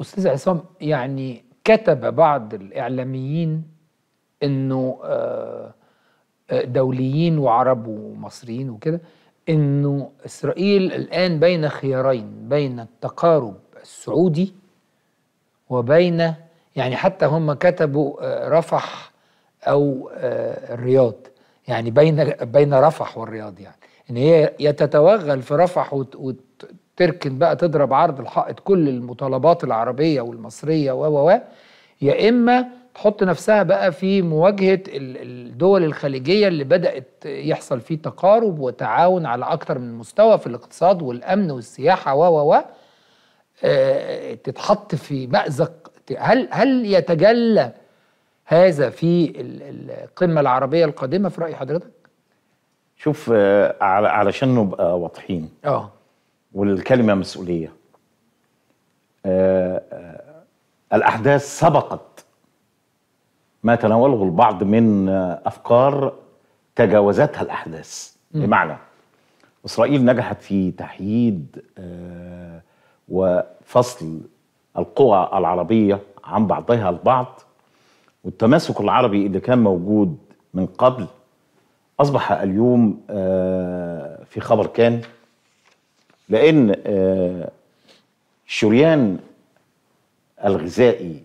استاذ عصام يعني كتب بعض الاعلاميين انه آه، آه، دوليين وعرب ومصريين وكده انه اسرائيل الان بين خيارين بين التقارب السعودي وبين يعني حتى هم كتبوا آه، رفح او الرياض يعني بين بين رفح والرياض يعني ان هي يتتوغل في رفح تركن بقى تضرب عرض الحائط كل المطالبات العربيه والمصريه و و يا اما تحط نفسها بقى في مواجهه الدول الخليجيه اللي بدات يحصل فيه تقارب وتعاون على أكثر من مستوى في الاقتصاد والامن والسياحه و و و آه، تتحط في مأزق هل هل يتجلى هذا في القمه العربيه القادمه في راي حضرتك؟ شوف آه، علشان نبقى واضحين اه والكلمه مسؤوليه آه، آه، الاحداث سبقت ما تناوله البعض من افكار تجاوزتها الاحداث بمعنى اسرائيل نجحت في تحييد آه، وفصل القوى العربيه عن بعضها البعض والتماسك العربي اللي كان موجود من قبل اصبح اليوم في خبر كان لان آه، شريان الغذائي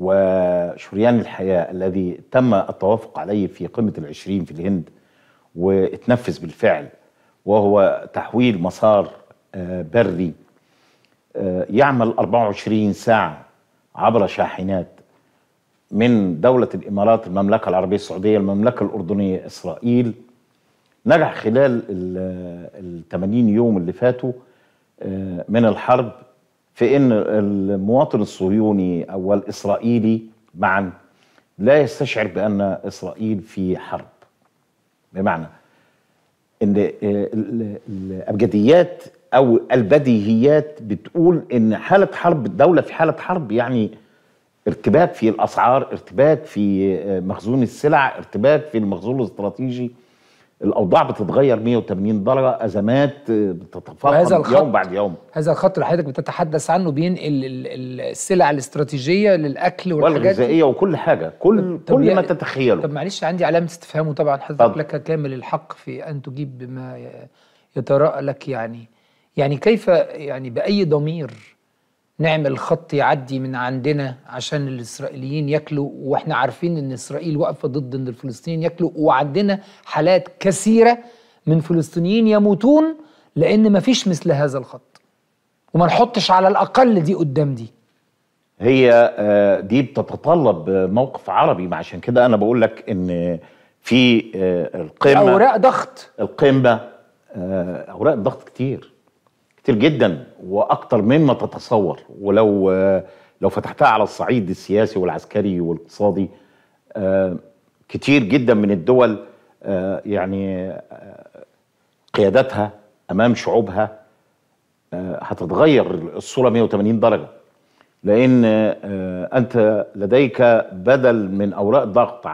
وشريان الحياه الذي تم التوافق عليه في قمه العشرين في الهند واتنفذ بالفعل وهو تحويل مسار آه، بري آه، يعمل 24 ساعه عبر شاحنات من دولة الإمارات المملكة العربية السعودية المملكة الأردنية إسرائيل نجح خلال ال 80 يوم اللي فاتوا آه، من الحرب في ان المواطن الصهيوني او الاسرائيلي معا لا يستشعر بان اسرائيل في حرب بمعنى ان الابجديات او البديهيات بتقول ان حاله حرب الدوله في حاله حرب يعني ارتباك في الاسعار ارتباك في آه، مخزون السلع ارتباك في المخزون الاستراتيجي الاوضاع بتتغير 180 درجه ازمات آه، بتتفاقم يوم بعد يوم هذا الخط اللي حضرتك بتتحدث عنه بينقل السلع الاستراتيجيه للاكل والحاجات والغذائيه وكل حاجه كل كل يعني- ما تتخيله طب معلش عندي علامه استفهام وطبعا حضرتك لك كامل الحق في ان تجيب بما يتراءى لك يعني يعني كيف يعني باي ضمير نعمل خط يعدي من عندنا عشان الاسرائيليين ياكلوا واحنا عارفين ان اسرائيل واقفه ضد ان الفلسطينيين ياكلوا وعندنا حالات كثيره من فلسطينيين يموتون لان مفيش مثل هذا الخط وما نحطش على الاقل دي قدام دي هي آه، دي بتتطلب موقف عربي ما عشان كده انا بقول لك ان في آه، القمه اوراق ضغط القمه آه، اوراق ضغط كتير كتير جدا واكتر مما تتصور ولو آه، لو فتحتها على الصعيد السياسي والعسكري والاقتصادي آه، كتير جدا من الدول آه، يعني قيادتها امام شعوبها هتتغير الصوره 180 درجه لان انت لديك بدل من اوراق ضغط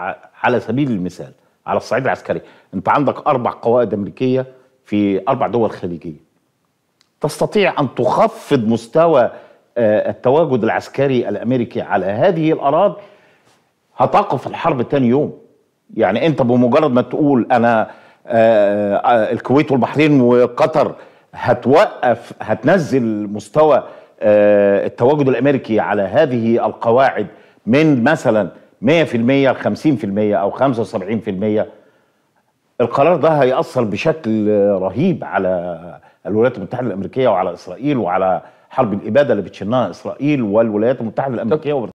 على سبيل المثال على الصعيد العسكري انت عندك اربع قواعد امريكيه في اربع دول خليجيه تستطيع ان تخفض مستوى آه، التواجد العسكري الامريكي على هذه الاراضي هتقف الحرب تاني يوم يعني انت بمجرد ما تقول انا آه، آه، الكويت والبحرين وقطر هتوقف هتنزل مستوى التواجد الامريكي على هذه القواعد من مثلا 100% ل 50% او 75% القرار ده هيأثر بشكل رهيب على الولايات المتحده الامريكيه وعلى اسرائيل وعلى حرب الاباده اللي بتشنها اسرائيل والولايات المتحده الامريكيه